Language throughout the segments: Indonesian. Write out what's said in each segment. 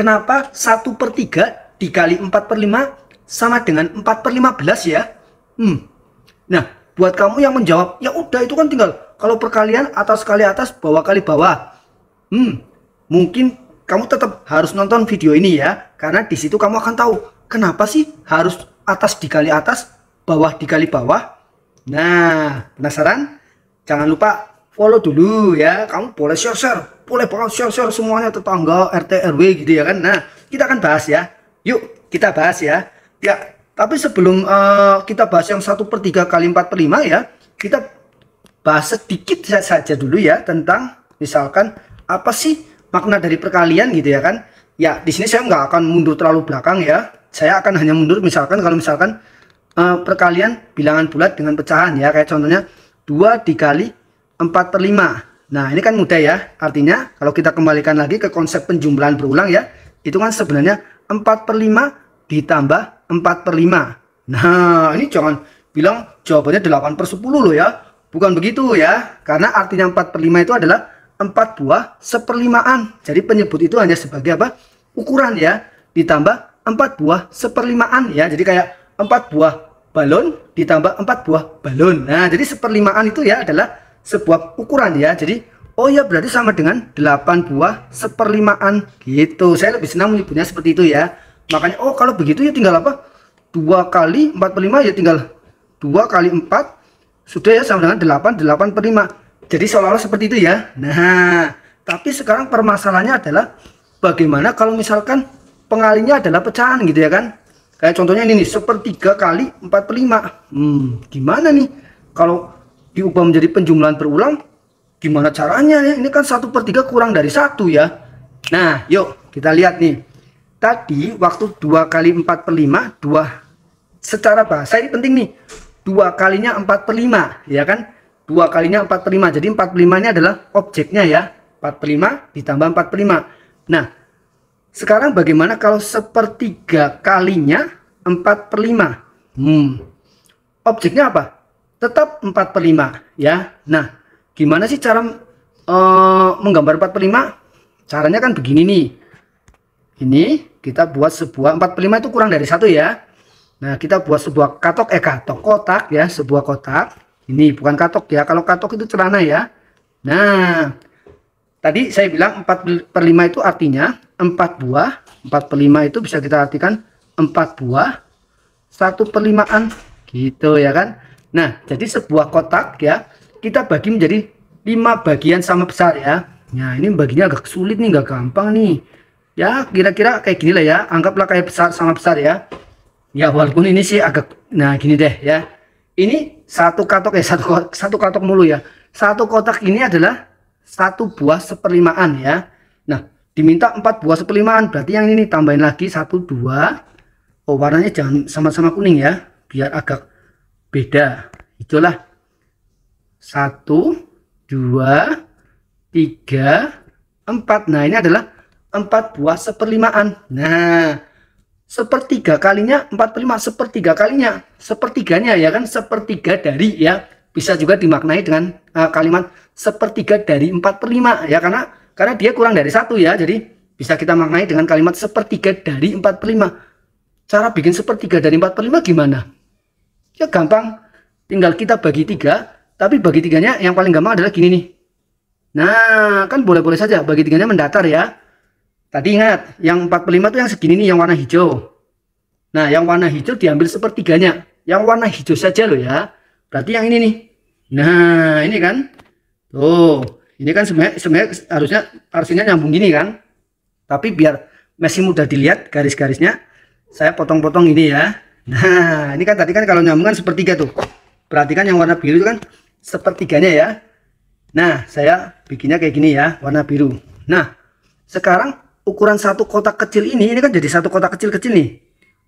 Kenapa 1 per 3 dikali 4 per 5 sama dengan 4 per 15 ya? Hmm. Nah, buat kamu yang menjawab, ya udah itu kan tinggal kalau perkalian atas kali atas, bawah kali bawah. Hmm. Mungkin kamu tetap harus nonton video ini ya, karena di situ kamu akan tahu kenapa sih harus atas dikali atas, bawah dikali bawah. Nah, penasaran? Jangan lupa follow dulu ya kamu boleh share share boleh banget share share semuanya tetangga RT RW gitu ya kan nah kita akan bahas ya yuk kita bahas ya ya tapi sebelum uh, kita bahas yang satu per tiga kali empat per lima ya kita bahas sedikit saja dulu ya tentang misalkan apa sih makna dari perkalian gitu ya kan ya di sini saya nggak akan mundur terlalu belakang ya saya akan hanya mundur misalkan kalau misalkan uh, perkalian bilangan bulat dengan pecahan ya kayak contohnya dua dikali 4 per 5. Nah, ini kan mudah ya. Artinya, kalau kita kembalikan lagi ke konsep penjumlahan berulang ya, itu kan sebenarnya 4 per 5 ditambah 4 per 5. Nah, ini jangan bilang jawabannya 8 per 10 loh ya. Bukan begitu ya. Karena artinya 4 per 5 itu adalah 4 buah seperlimaan. Jadi penyebut itu hanya sebagai apa? Ukuran ya. Ditambah 4 buah seperlimaan ya. Jadi kayak 4 buah balon ditambah 4 buah balon. Nah, jadi seperlimaan itu ya adalah sebuah ukuran ya jadi oh ya berarti sama dengan 8 buah seperlimaan gitu saya lebih senang menyebutnya seperti itu ya makanya oh kalau begitu ya tinggal apa dua kali 4 per 5 ya tinggal dua kali 4 sudah ya sama dengan 8 8 per 5 jadi seolah-olah seperti itu ya nah tapi sekarang permasalahannya adalah bagaimana kalau misalkan pengalinya adalah pecahan gitu ya kan kayak contohnya ini nih sepertiga kali 4 per 5 hmm, gimana nih kalau diubah menjadi penjumlahan berulang gimana caranya ya ini kan satu per tiga kurang dari satu ya nah yuk kita lihat nih tadi waktu dua kali empat per lima dua secara bahasa ini penting nih Dua kalinya empat per lima, ya kan Dua kalinya empat per lima. jadi empat per lima ini adalah objeknya ya Empat per lima ditambah empat per lima. nah sekarang bagaimana kalau sepertiga kalinya empat per lima? hmm. objeknya apa tetap 4 per 5 ya nah gimana sih cara uh, menggambar 4 per 5 caranya kan begini nih ini kita buat sebuah 4 per 5 itu kurang dari satu ya nah kita buat sebuah katok eh katok kotak ya sebuah kotak ini bukan katok ya kalau katok itu celana ya nah tadi saya bilang 4 per 5 itu artinya 4 buah 4 per 5 itu bisa kita artikan 4 buah 1 per 5an gitu ya kan Nah, jadi sebuah kotak ya, kita bagi menjadi lima bagian sama besar ya. Nah, ini baginya agak sulit nih, nggak gampang nih. Ya, kira-kira kayak gini lah ya. Anggaplah kayak besar sama besar ya. Ya, walaupun ini sih agak, nah gini deh ya. Ini satu katok ya, satu, kotak, satu katok mulu ya. Satu kotak ini adalah satu buah seperlimaan ya. Nah, diminta empat buah seperlimaan. Berarti yang ini tambahin lagi satu, dua. Oh, warnanya jangan sama-sama kuning ya. Biar agak beda. Itulah satu, dua, tiga, empat. Nah ini adalah empat buah seperlimaan. Nah sepertiga kalinya empat per lima sepertiga kalinya sepertiganya ya kan sepertiga dari ya bisa juga dimaknai dengan uh, kalimat sepertiga dari empat per lima ya karena karena dia kurang dari satu ya jadi bisa kita maknai dengan kalimat sepertiga dari empat per lima cara bikin sepertiga dari empat per lima gimana Ya gampang, tinggal kita bagi tiga, tapi bagi tiganya yang paling gampang adalah gini nih. Nah, kan boleh-boleh saja bagi tiganya mendatar ya. Tadi ingat, yang 45 itu yang segini nih, yang warna hijau. Nah, yang warna hijau diambil sepertiganya. Yang warna hijau saja loh ya. Berarti yang ini nih. Nah, ini kan. Tuh, ini kan sebenarnya, sebenarnya harusnya arsinya nyambung gini kan. Tapi biar masih mudah dilihat garis-garisnya, saya potong-potong ini ya. Nah, ini kan tadi kan kalau nyambung kan sepertiga tuh. Perhatikan yang warna biru itu kan sepertiganya ya. Nah, saya bikinnya kayak gini ya, warna biru. Nah, sekarang ukuran satu kotak kecil ini, ini kan jadi satu kotak kecil-kecil nih.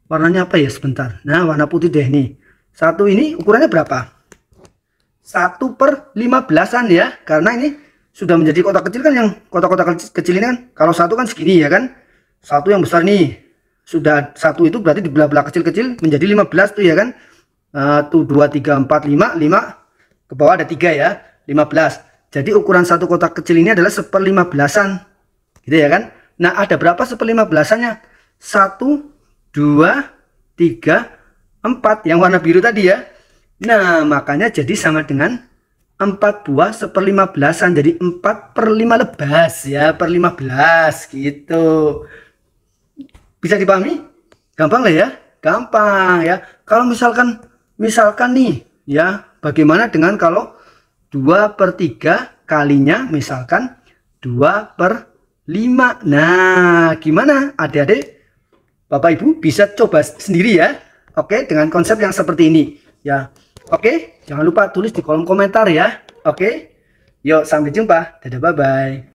Warnanya apa ya sebentar. Nah, warna putih deh nih. Satu ini ukurannya berapa? satu per lima belasan ya. Karena ini sudah menjadi kotak kecil kan yang kotak-kotak kecil ini kan. Kalau satu kan segini ya kan. Satu yang besar nih sudah satu itu berarti di belah belah kecil-kecil menjadi 15 tuh ya kan eh, tuh dua tiga empat lima lima ke bawah ada tiga ya 15 jadi ukuran satu kotak kecil ini adalah seperlima belasan gitu ya kan nah ada berapa seperlima belasannya satu dua tiga empat yang warna biru tadi ya nah makanya jadi sama dengan empat buah seperlima belasan jadi empat per lima lebas ya per lima belas gitu bisa dipahami? Gampang lah ya. Gampang ya. Kalau misalkan misalkan nih ya, bagaimana dengan kalau 2 per 3 kalinya misalkan 2 per 5. Nah, gimana adik-adik? Bapak Ibu bisa coba sendiri ya. Oke, dengan konsep yang seperti ini ya. Oke, jangan lupa tulis di kolom komentar ya. Oke. Yuk, sampai jumpa. Dadah, bye-bye.